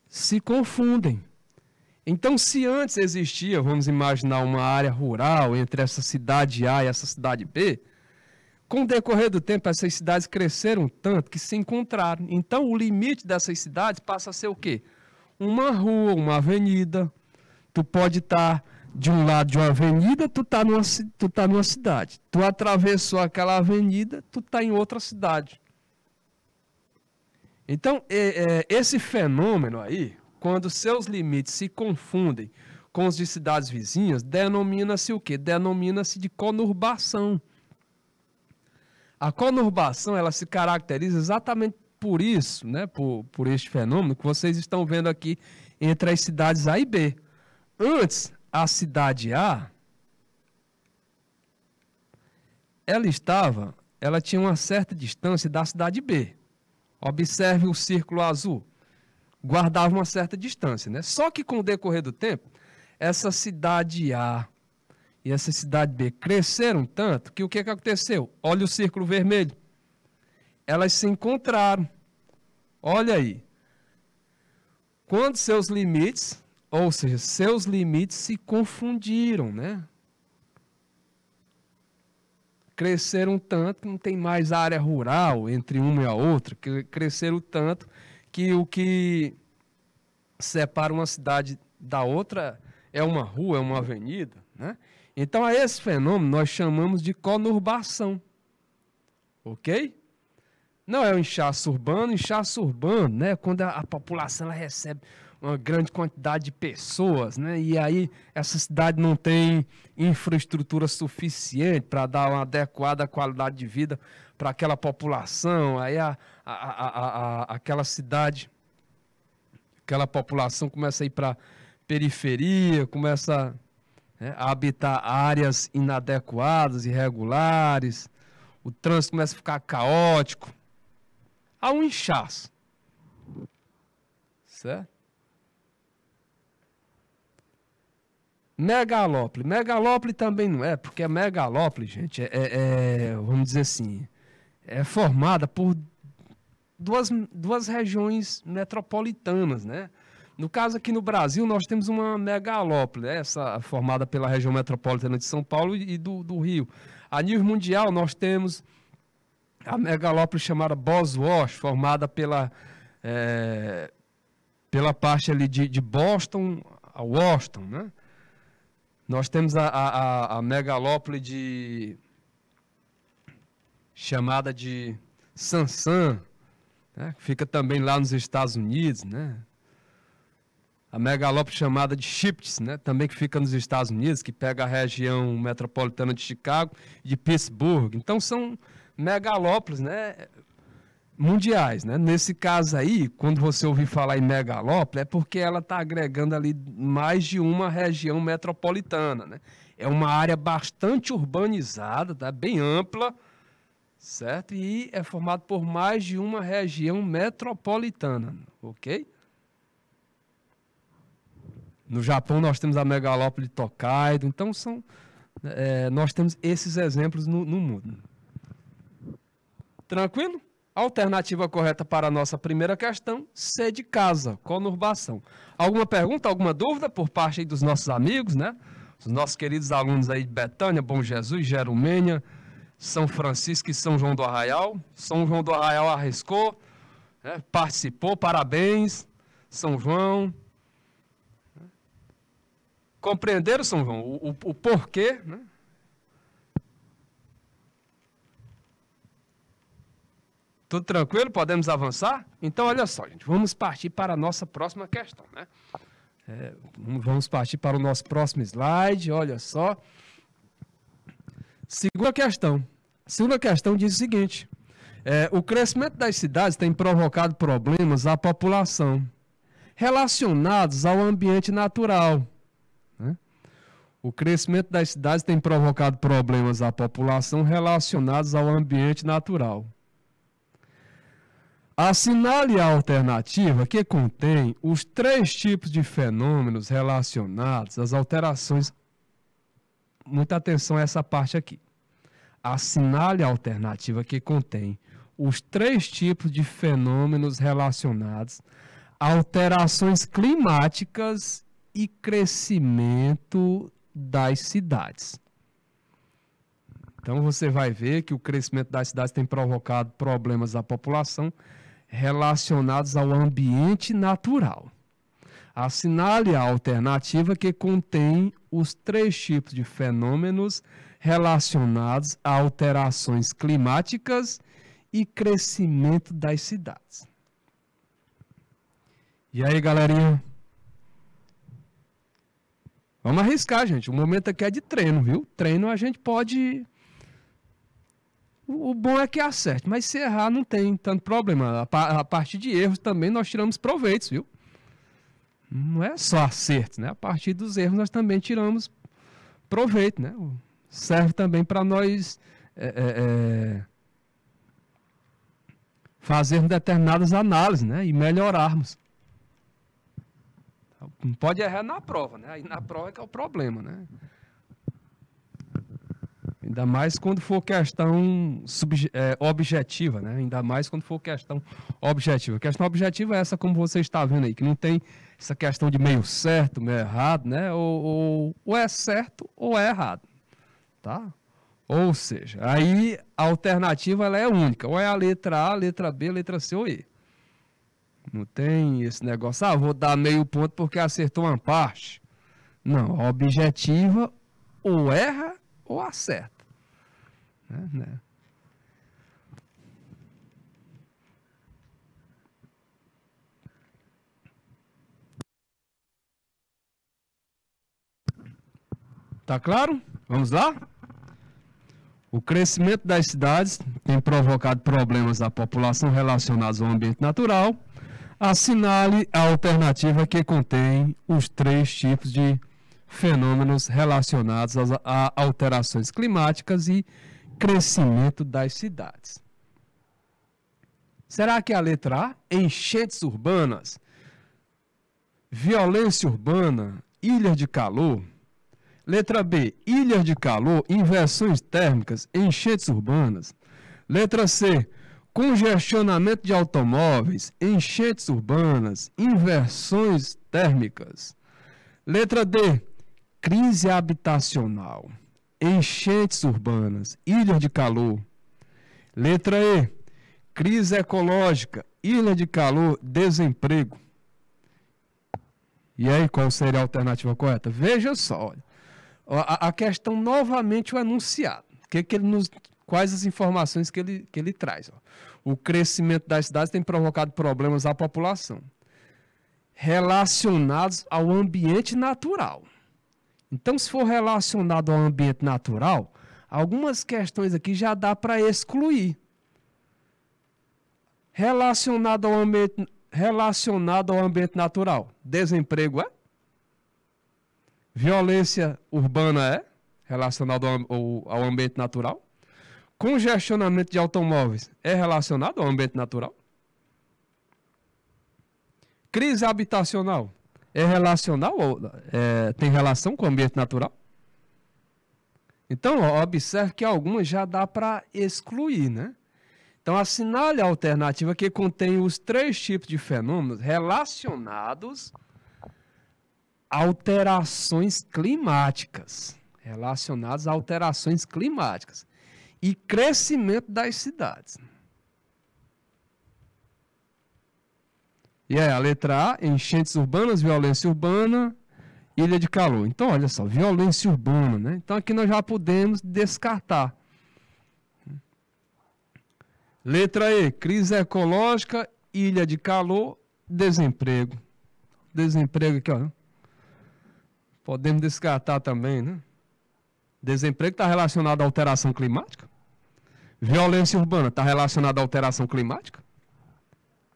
se confundem. Então, se antes existia, vamos imaginar, uma área rural entre essa cidade A e essa cidade B, com o decorrer do tempo, essas cidades cresceram tanto que se encontraram. Então, o limite dessas cidades passa a ser o quê? Uma rua, uma avenida. Tu pode estar de um lado de uma avenida, tu tá numa, tu tá numa cidade. Tu atravessou aquela avenida, tu tá em outra cidade. Então, é, é, esse fenômeno aí, quando seus limites se confundem com os de cidades vizinhas, denomina-se o quê? Denomina-se de conurbação. A conurbação, ela se caracteriza exatamente por isso, né? por, por este fenômeno que vocês estão vendo aqui entre as cidades A e B. Antes, a cidade A, ela estava, ela tinha uma certa distância da cidade B. Observe o círculo azul guardava uma certa distância, né? Só que com o decorrer do tempo, essa cidade A e essa cidade B cresceram tanto que o que, aconteceu? Olha o círculo vermelho. Elas se encontraram. Olha aí. Quando seus limites, ou seja, seus limites se confundiram, né? Cresceram tanto que não tem mais área rural entre uma e a outra, cresceram tanto que o que separa uma cidade da outra é uma rua, é uma avenida, né? Então a esse fenômeno nós chamamos de conurbação. OK? Não é o um inchaço urbano, inchaço urbano, né? Quando a, a população ela recebe uma grande quantidade de pessoas, né? E aí essa cidade não tem infraestrutura suficiente para dar uma adequada qualidade de vida para aquela população, aí a, a, a, a, aquela cidade, aquela população começa a ir para periferia, começa né, a habitar áreas inadequadas, irregulares, o trânsito começa a ficar caótico. Há um inchaço. Certo? Megalópole. Megalópole também não é, porque a é megalópole, gente, é, é, é, vamos dizer assim, é formada por duas, duas regiões metropolitanas, né? No caso aqui no Brasil, nós temos uma megalópole, né? essa formada pela região metropolitana de São Paulo e do, do Rio. A nível mundial, nós temos a megalópole chamada Bosworth, formada pela, é, pela parte ali de, de Boston a Washington, né? Nós temos a, a, a megalópole de chamada de Sansan, né? fica também lá nos Estados Unidos, né? A megalópole chamada de Chips, né? também que fica nos Estados Unidos, que pega a região metropolitana de Chicago e de Pittsburgh. Então são megalópolis, né? mundiais, né? Nesse caso aí, quando você ouvir falar em megalópole, é porque ela está agregando ali mais de uma região metropolitana, né? É uma área bastante urbanizada, tá? Bem ampla, certo? E é formado por mais de uma região metropolitana, ok? No Japão nós temos a megalópole de Tokaido, então são, é, nós temos esses exemplos no, no mundo. Tranquilo? Alternativa correta para a nossa primeira questão, C de casa, conurbação. Alguma pergunta, alguma dúvida por parte dos nossos amigos, né? Os nossos queridos alunos aí de Betânia, Bom Jesus, Jerumênia, são Francisco e São João do Arraial. São João do Arraial arriscou, né? participou, parabéns, São João. Compreenderam, São João, o, o, o porquê, né? Tudo tranquilo? Podemos avançar? Então, olha só, gente, vamos partir para a nossa próxima questão, né? É, vamos partir para o nosso próximo slide, olha só. Segunda questão. Segunda questão diz o seguinte: é, o crescimento das cidades tem provocado problemas à população relacionados ao ambiente natural. Né? O crescimento das cidades tem provocado problemas à população relacionados ao ambiente natural. Assinale a alternativa que contém os três tipos de fenômenos relacionados às alterações muita atenção a essa parte aqui. Assinale a alternativa que contém os três tipos de fenômenos relacionados a alterações climáticas e crescimento das cidades. Então você vai ver que o crescimento das cidades tem provocado problemas à população relacionados ao ambiente natural. Assinale a alternativa que contém os três tipos de fenômenos relacionados a alterações climáticas e crescimento das cidades. E aí, galerinha? Vamos arriscar, gente. O momento aqui é de treino, viu? Treino a gente pode. O bom é que acerte, mas se errar não tem tanto problema. A partir de erros também nós tiramos proveitos, viu? não é só acertos, né? A partir dos erros nós também tiramos proveito, né? Serve também para nós é, é, é, fazermos determinadas análises, né? E melhorarmos. Não pode errar na prova, né? Aí na prova é que é o problema, né? Ainda mais quando for questão é, objetiva, né? Ainda mais quando for questão objetiva. A questão objetiva é essa, como você está vendo aí, que não tem essa questão de meio certo, meio errado, né? Ou, ou, ou é certo ou é errado, tá? Ou seja, aí a alternativa ela é única, ou é a letra A, letra B, letra C ou E. Não tem esse negócio, ah, vou dar meio ponto porque acertou uma parte. Não, a objetiva ou erra ou acerta. Né? Tá claro? Vamos lá? O crescimento das cidades tem provocado problemas à população relacionados ao ambiente natural. Assinale a alternativa que contém os três tipos de fenômenos relacionados a alterações climáticas e crescimento das cidades. Será que a letra A, enchentes urbanas, violência urbana, ilhas de calor, Letra B, ilhas de calor, inversões térmicas, enchentes urbanas. Letra C, congestionamento de automóveis, enchentes urbanas, inversões térmicas. Letra D, crise habitacional, enchentes urbanas, ilhas de calor. Letra E, crise ecológica, ilha de calor, desemprego. E aí, qual seria a alternativa correta? Veja só, olha. A, a questão novamente o enunciado. Que que ele nos, quais as informações que ele, que ele traz? Ó. O crescimento das cidades tem provocado problemas à população relacionados ao ambiente natural. Então, se for relacionado ao ambiente natural, algumas questões aqui já dá para excluir. Relacionado ao ambiente relacionado ao ambiente natural. Desemprego é? Violência urbana é relacionado ao, ao ambiente natural. Congestionamento de automóveis é relacionado ao ambiente natural. Crise habitacional é relacional ou é, tem relação com o ambiente natural? Então, ó, observe que algumas já dá para excluir, né? Então, assinale a alternativa que contém os três tipos de fenômenos relacionados alterações climáticas, relacionadas a alterações climáticas e crescimento das cidades. E aí, a letra A, enchentes urbanas, violência urbana, ilha de calor. Então, olha só, violência urbana, né? Então, aqui nós já podemos descartar. Letra E, crise ecológica, ilha de calor, desemprego. Desemprego aqui, olha. Podemos descartar também, né? Desemprego está relacionado à alteração climática? Violência urbana está relacionada à alteração climática?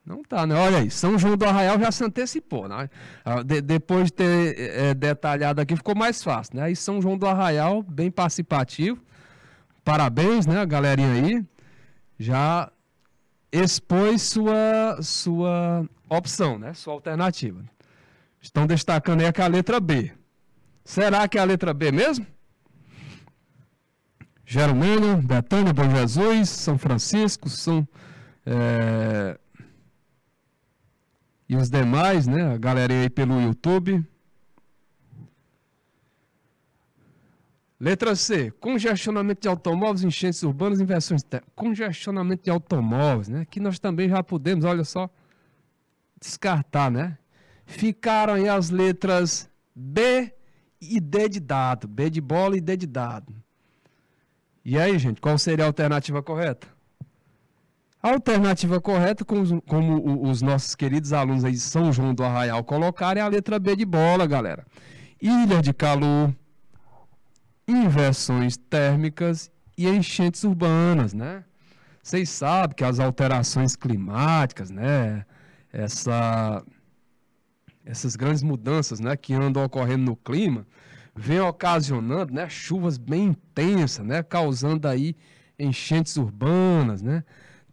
Não está, né? Olha aí, São João do Arraial já se antecipou, né? Ah, de, depois de ter é, detalhado aqui, ficou mais fácil, né? Aí São João do Arraial, bem participativo. Parabéns, né, galerinha aí. Já expôs sua, sua opção, né? Sua alternativa. Estão destacando aí a letra B. Será que é a letra B mesmo? Jeromina, Betânia, Bom Jesus, São Francisco, São. É... E os demais, né? A galera aí pelo YouTube. Letra C. Congestionamento de automóveis, enchentes urbanas, inversões. De Congestionamento de automóveis, né? Que nós também já podemos, olha só, descartar, né? Ficaram aí as letras B, e D de dado. B de bola e D de dado. E aí, gente, qual seria a alternativa correta? A alternativa correta, como, como os nossos queridos alunos aí de São João do Arraial colocaram, é a letra B de bola, galera. Ilha de calor, inversões térmicas e enchentes urbanas, né? Vocês sabem que as alterações climáticas, né? Essa essas grandes mudanças né, que andam ocorrendo no clima, vem ocasionando né, chuvas bem intensas, né, causando aí enchentes urbanas, né?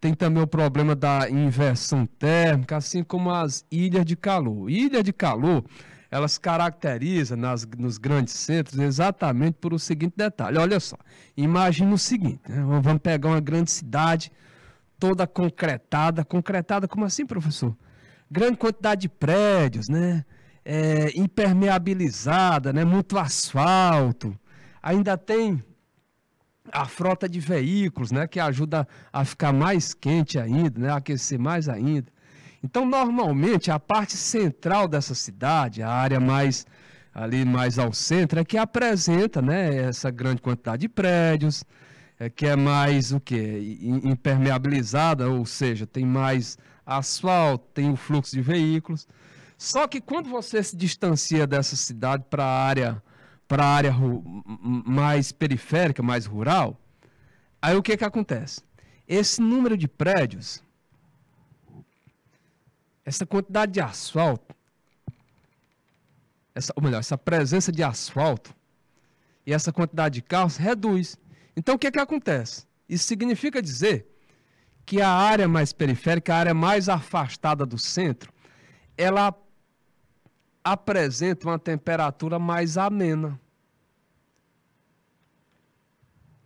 Tem também o problema da inversão térmica, assim como as ilhas de calor. Ilha de calor, elas caracterizam nas, nos grandes centros exatamente por o seguinte detalhe. Olha só, imagina o seguinte, né? vamos pegar uma grande cidade toda concretada. Concretada como assim, professor? grande quantidade de prédios, né? É, impermeabilizada, né? muito asfalto. Ainda tem a frota de veículos, né? que ajuda a ficar mais quente ainda, né? a aquecer mais ainda. Então, normalmente, a parte central dessa cidade, a área mais ali mais ao centro, é que apresenta né, essa grande quantidade de prédios, é que é mais o que? Impermeabilizada, ou seja, tem mais asfalto, tem o fluxo de veículos. Só que quando você se distancia dessa cidade para a área, pra área mais periférica, mais rural, aí o que, que acontece? Esse número de prédios, essa quantidade de asfalto, essa, ou melhor, essa presença de asfalto e essa quantidade de carros reduz. Então o que, que acontece? Isso significa dizer que a área mais periférica, a área mais afastada do centro, ela apresenta uma temperatura mais amena.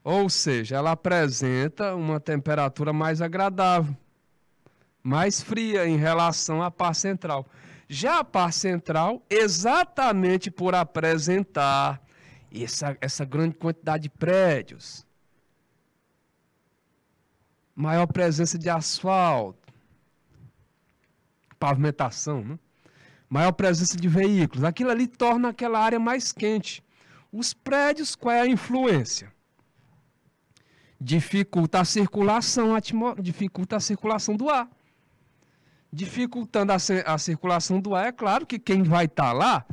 Ou seja, ela apresenta uma temperatura mais agradável, mais fria em relação à par central. Já a par central, exatamente por apresentar essa, essa grande quantidade de prédios, maior presença de asfalto, pavimentação, né? maior presença de veículos. Aquilo ali torna aquela área mais quente. Os prédios, qual é a influência? Dificulta a circulação, dificulta a circulação do ar. Dificultando a, a circulação do ar, é claro que quem vai estar tá lá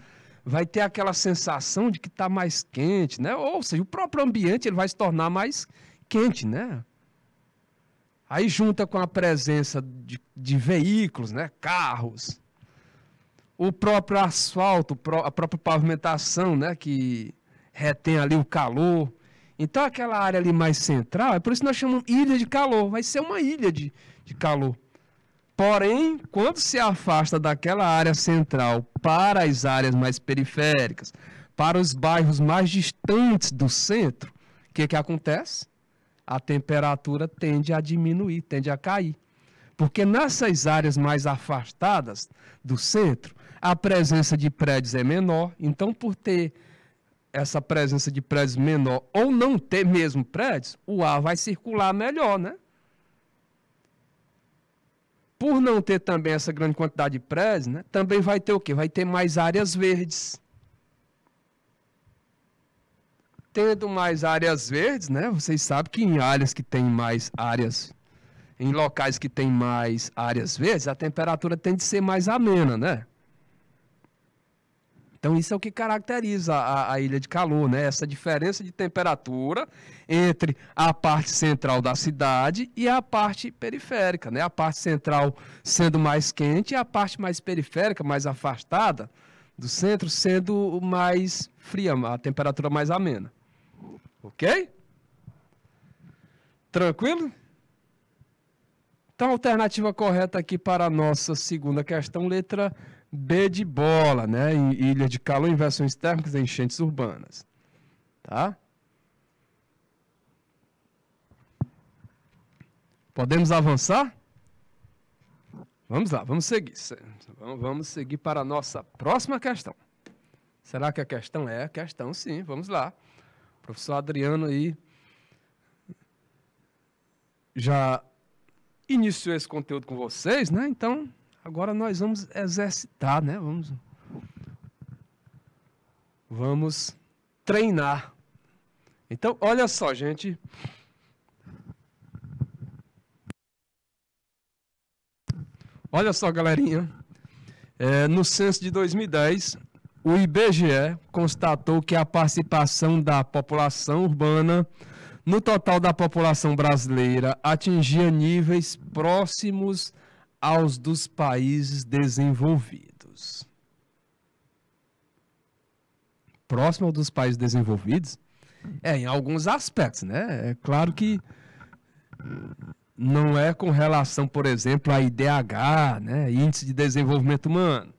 vai ter aquela sensação de que está mais quente, né? Ou seja, o próprio ambiente ele vai se tornar mais quente, né? Aí junta com a presença de, de veículos, né? carros, o próprio asfalto, a própria pavimentação, né? que retém ali o calor. Então aquela área ali mais central, é por isso que nós chamamos ilha de calor, vai ser uma ilha de, de calor. Porém, quando se afasta daquela área central para as áreas mais periféricas, para os bairros mais distantes do centro, o que, que acontece? a temperatura tende a diminuir, tende a cair. Porque nessas áreas mais afastadas do centro, a presença de prédios é menor, então por ter essa presença de prédios menor ou não ter mesmo prédios, o ar vai circular melhor, né? Por não ter também essa grande quantidade de prédios, né, também vai ter o quê? Vai ter mais áreas verdes. tendo mais áreas verdes, né? Vocês sabem que em áreas que tem mais áreas, em locais que tem mais áreas verdes, a temperatura tem de ser mais amena, né? Então isso é o que caracteriza a, a, ilha de calor, né? Essa diferença de temperatura entre a parte central da cidade e a parte periférica, né? A parte central sendo mais quente e a parte mais periférica, mais afastada do centro, sendo mais fria, a temperatura mais amena. Ok? Tranquilo? Então, a alternativa correta aqui para a nossa segunda questão, letra B de bola, né? Em ilha de calor, inversões térmicas, enchentes urbanas. Tá? Podemos avançar? Vamos lá, vamos seguir. Vamos seguir para a nossa próxima questão. Será que a questão é? A questão, sim, vamos lá professor Adriano aí já iniciou esse conteúdo com vocês, né? Então, agora nós vamos exercitar, né? Vamos vamos treinar. Então, olha só, gente, Olha só, galerinha. É, no censo de 2010, o IBGE constatou que a participação da população urbana no total da população brasileira atingia níveis próximos aos dos países desenvolvidos. Próximo aos dos países desenvolvidos? É, em alguns aspectos, né? É claro que não é com relação, por exemplo, a IDH, né? Índice de Desenvolvimento Humano.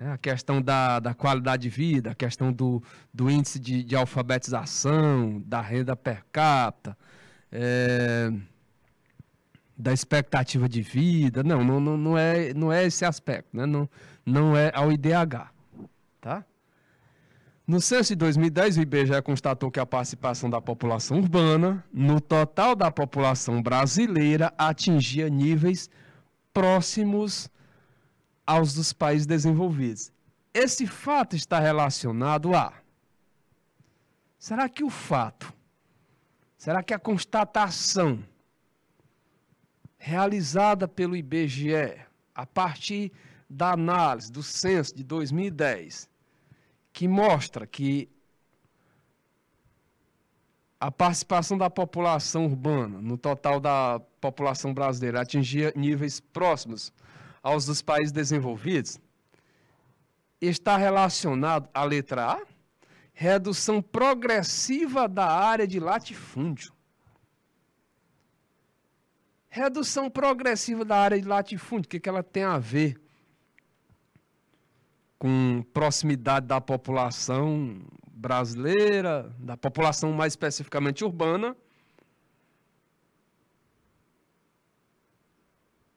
É a questão da, da qualidade de vida, a questão do, do índice de, de alfabetização, da renda per capita, é, da expectativa de vida. Não, não, não, não, é, não é esse aspecto, né? não, não é ao IDH. Tá? No censo de 2010, o IBGE constatou que a participação da população urbana no total da população brasileira atingia níveis próximos aos dos países desenvolvidos. Esse fato está relacionado a. Será que o fato, será que a constatação realizada pelo IBGE a partir da análise do censo de 2010, que mostra que a participação da população urbana no total da população brasileira atingia níveis próximos aos dos países desenvolvidos, está relacionado à letra A, redução progressiva da área de latifúndio. Redução progressiva da área de latifúndio, o que, que ela tem a ver com proximidade da população brasileira, da população mais especificamente urbana,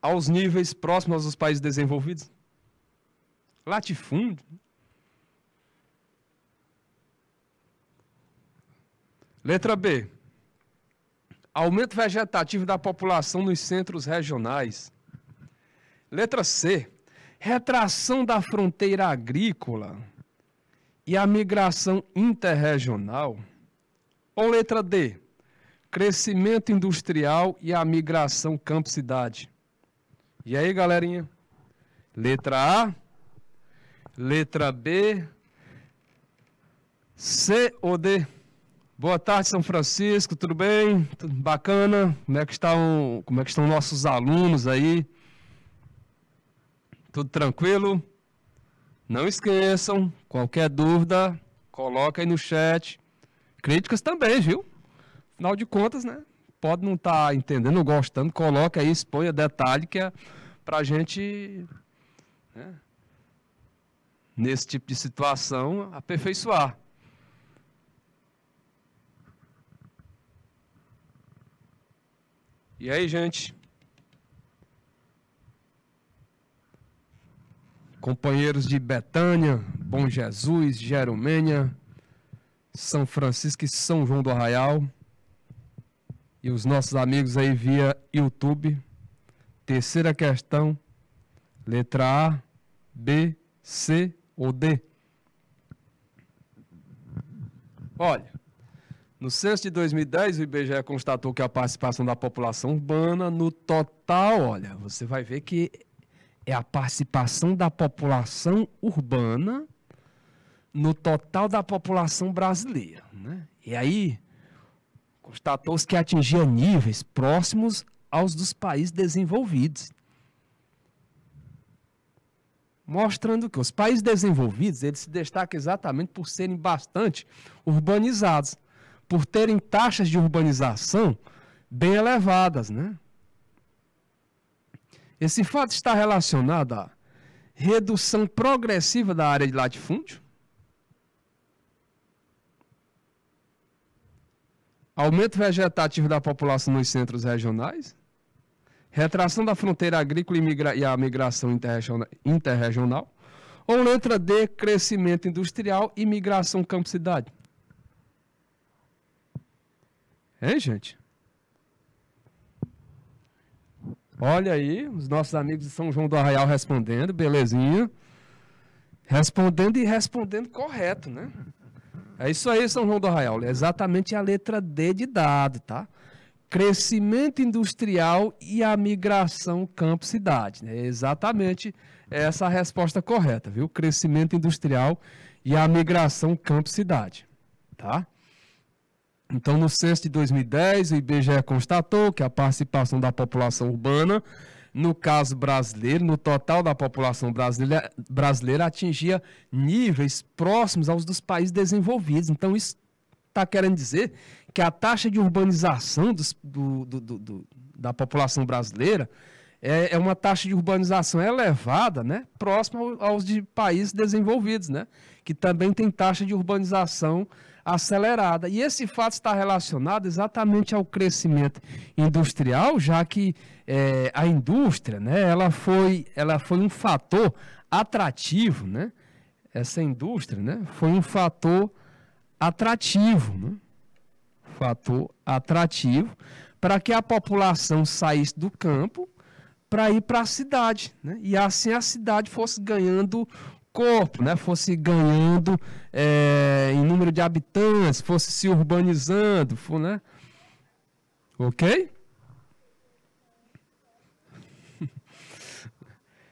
aos níveis próximos aos países desenvolvidos? Latifúndio? Letra B. Aumento vegetativo da população nos centros regionais. Letra C. Retração da fronteira agrícola e a migração interregional. Ou letra D. Crescimento industrial e a migração campo-cidade. E aí, galerinha? Letra A, letra B, C ou D? Boa tarde, São Francisco, tudo bem? Tudo bacana? Como é que estão, como é que estão nossos alunos aí? Tudo tranquilo? Não esqueçam, qualquer dúvida, coloca aí no chat. Críticas também, viu? Afinal de contas, né? Pode não estar tá entendendo, gostando, coloca aí, exponha detalhe que é para a gente, né, nesse tipo de situação, aperfeiçoar. E aí, gente? Companheiros de Betânia, Bom Jesus, Jerumênia São Francisco e São João do Arraial, e os nossos amigos aí via YouTube, Terceira questão, letra A, B, C ou D? Olha, no censo de 2010, o IBGE constatou que a participação da população urbana no total, olha, você vai ver que é a participação da população urbana no total da população brasileira. Né? E aí, constatou-se que atingia níveis próximos aos dos países desenvolvidos. Mostrando que os países desenvolvidos, eles se destacam exatamente por serem bastante urbanizados, por terem taxas de urbanização bem elevadas, né? Esse fato está relacionado à redução progressiva da área de latifúndio, aumento vegetativo da população nos centros regionais, retração da fronteira agrícola e, e a migração interregional, interregional. Ou letra D, crescimento industrial e migração campo-cidade. Hein, gente? Olha aí, os nossos amigos de São João do Arraial respondendo, belezinha. Respondendo e respondendo correto, né? É isso aí, São João do Arraial. É exatamente a letra D de dado, tá? crescimento industrial e a migração campo-cidade. Né? Exatamente essa a resposta correta, viu? Crescimento industrial e a migração campo-cidade, tá? Então, no censo de 2010, o IBGE constatou que a participação da população urbana, no caso brasileiro, no total da população brasileira, brasileira atingia níveis próximos aos dos países desenvolvidos. Então, isso está querendo dizer que a taxa de urbanização dos, do, do, do, da população brasileira é, é, uma taxa de urbanização elevada, né? Próxima aos de países desenvolvidos, né? Que também tem taxa de urbanização acelerada. E esse fato está relacionado exatamente ao crescimento industrial, já que é, a indústria, né? Ela foi, ela foi um fator atrativo, né? Essa indústria, né? Foi um fator atrativo, né? fator atrativo para que a população saísse do campo para ir para a cidade, né? e assim a cidade fosse ganhando corpo, né? fosse ganhando é, em número de habitantes, fosse se urbanizando, for, né? ok?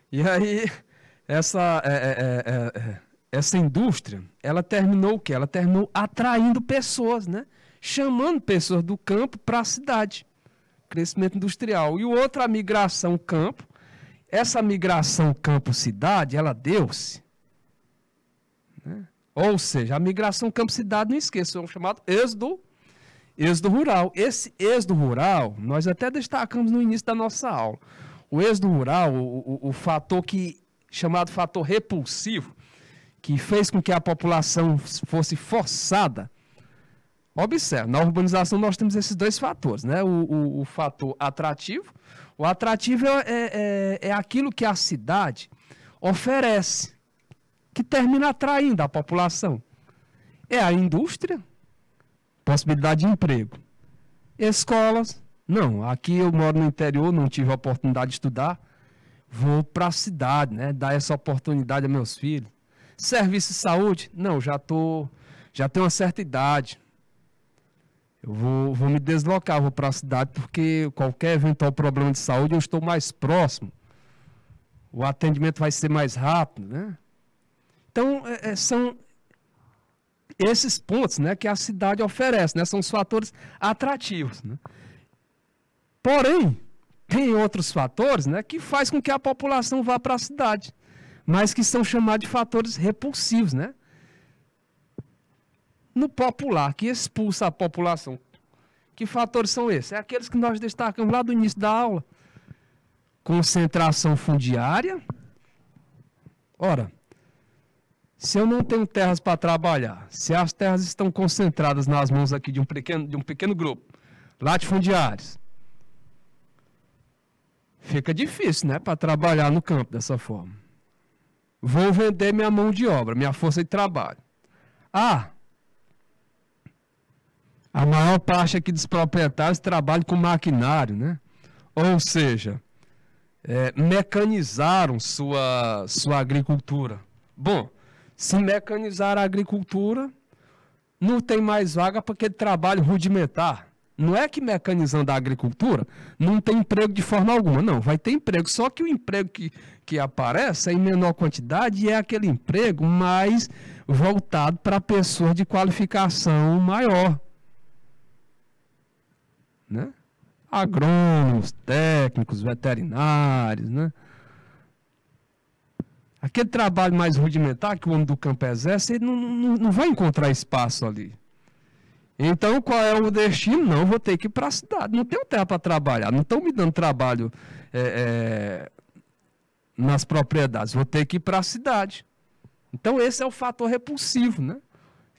e aí essa é, é, essa indústria, ela terminou o que? Ela terminou atraindo pessoas, né? chamando pessoas do campo para a cidade. Crescimento industrial. E o outro, a migração campo. Essa migração campo-cidade, ela deu-se. Né? Ou seja, a migração campo-cidade, não esqueça, é um chamado êxodo, êxodo rural. Esse êxodo rural, nós até destacamos no início da nossa aula. O êxodo rural, o, o, o fator que chamado fator repulsivo, que fez com que a população fosse forçada Observe, na urbanização nós temos esses dois fatores, né? O, o, o fator atrativo. O atrativo é, é, é, é, aquilo que a cidade oferece, que termina atraindo a população. É a indústria, possibilidade de emprego. Escolas, não, aqui eu moro no interior, não tive a oportunidade de estudar, vou para a cidade, né? Dar essa oportunidade a meus filhos. Serviço de saúde, não, já tô, já tenho uma certa idade eu vou, vou me deslocar, vou para a cidade, porque qualquer eventual problema de saúde eu estou mais próximo. O atendimento vai ser mais rápido, né? Então, é, é, são esses pontos né, que a cidade oferece, né? São os fatores atrativos, né? Porém, tem outros fatores né, que faz com que a população vá para a cidade, mas que são chamados de fatores repulsivos, né? no popular, que expulsa a população. Que fatores são esses? É aqueles que nós destacamos lá do início da aula. Concentração fundiária. Ora, se eu não tenho terras para trabalhar, se as terras estão concentradas nas mãos aqui de um pequeno, de um pequeno grupo, latifundiários, fica difícil, né, para trabalhar no campo dessa forma. Vou vender minha mão de obra, minha força de trabalho. Ah, a maior parte aqui dos proprietários trabalha com maquinário, né? Ou seja, é, mecanizaram sua, sua agricultura. Bom, se mecanizar a agricultura, não tem mais vaga para aquele trabalho rudimentar. Não é que mecanizando a agricultura não tem emprego de forma alguma, não, vai ter emprego. Só que o emprego que, que aparece é em menor quantidade e é aquele emprego mais voltado para pessoas de qualificação maior né? Agrônomos, técnicos, veterinários, né? Aquele trabalho mais rudimentar que o homem do campo exerce, ele não, não, não vai encontrar espaço ali. Então, qual é o destino? Não, vou ter que ir para a cidade. Não tenho terra para trabalhar. Não estão me dando trabalho é, é, nas propriedades. Vou ter que ir para a cidade. Então, esse é o fator repulsivo, né?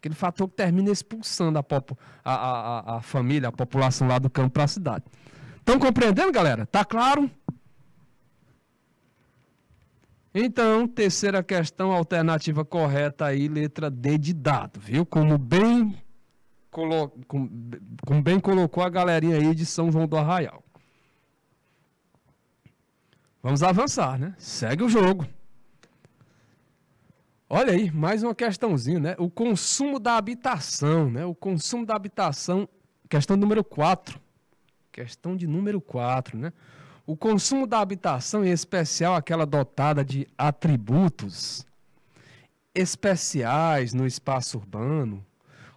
Aquele fator que termina expulsando a, popo, a, a, a família, a população lá do campo para a cidade. Estão compreendendo, galera? Tá claro? Então, terceira questão, alternativa correta aí, letra D de dado, viu? Como bem, colo... como, como bem colocou a galerinha aí de São João do Arraial. Vamos avançar, né? Segue o jogo. Olha aí, mais uma questãozinha, né? O consumo da habitação, né? O consumo da habitação, questão número 4. Questão de número 4, né? O consumo da habitação, em especial aquela dotada de atributos especiais no espaço urbano,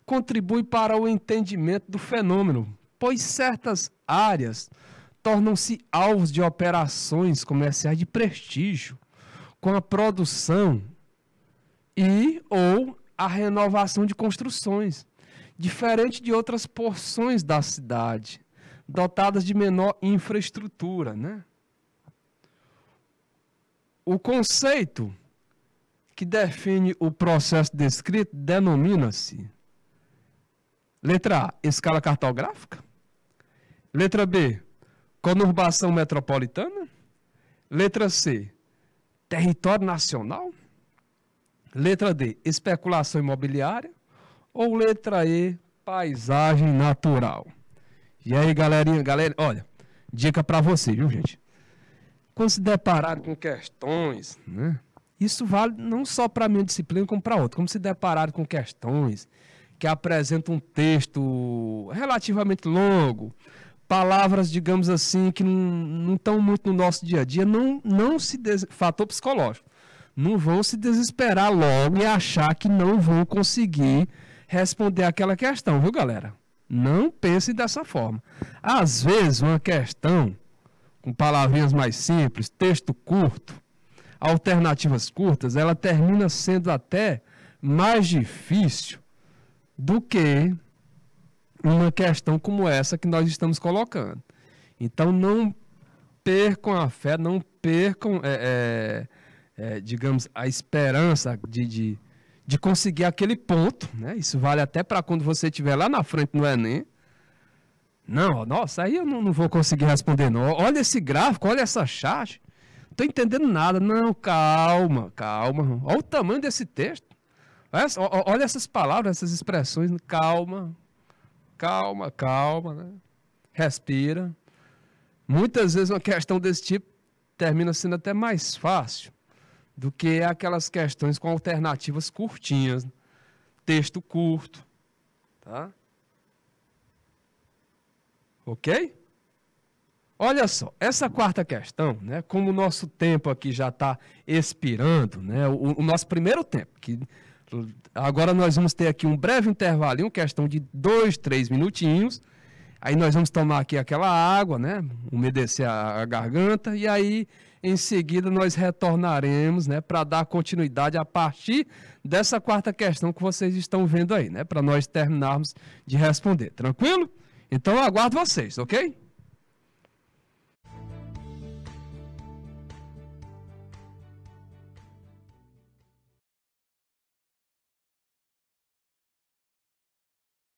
contribui para o entendimento do fenômeno, pois certas áreas tornam-se alvos de operações comerciais de prestígio, com a produção e ou a renovação de construções, diferente de outras porções da cidade, dotadas de menor infraestrutura, né? O conceito que define o processo descrito denomina-se letra A, escala cartográfica, letra B, conurbação metropolitana, letra C, território nacional, Letra D, especulação imobiliária. Ou letra E, paisagem natural. E aí, galerinha, galera, olha, dica para você, viu, gente? Quando se deparar com questões, né? Isso vale não só para minha disciplina, como para outra. Como se deparar com questões que apresentam um texto relativamente longo, palavras, digamos assim, que não estão muito no nosso dia a dia, não, não se. Des... Fator psicológico. Não vão se desesperar logo e achar que não vão conseguir responder aquela questão, viu, galera? Não pense dessa forma. Às vezes, uma questão com palavrinhas mais simples, texto curto, alternativas curtas, ela termina sendo até mais difícil do que uma questão como essa que nós estamos colocando. Então, não percam a fé, não percam é, é, é, digamos, a esperança de, de, de, conseguir aquele ponto, né? Isso vale até para quando você estiver lá na frente no Enem. Não, nossa, aí eu não, não vou conseguir responder, não. Olha esse gráfico, olha essa charge Não tô entendendo nada. Não, calma, calma. Olha o tamanho desse texto. Olha essas palavras, essas expressões. Calma, calma, calma. Né? Respira. Muitas vezes uma questão desse tipo termina sendo até mais fácil do que aquelas questões com alternativas curtinhas, texto curto, tá? Ok? Olha só, essa quarta questão, né, como o nosso tempo aqui já está expirando, né, o, o, nosso primeiro tempo, que agora nós vamos ter aqui um breve intervalo, uma questão de dois, três minutinhos, aí nós vamos tomar aqui aquela água, né, umedecer a, a garganta, e aí em seguida, nós retornaremos né, para dar continuidade a partir dessa quarta questão que vocês estão vendo aí, né, para nós terminarmos de responder. Tranquilo? Então, eu aguardo vocês, ok?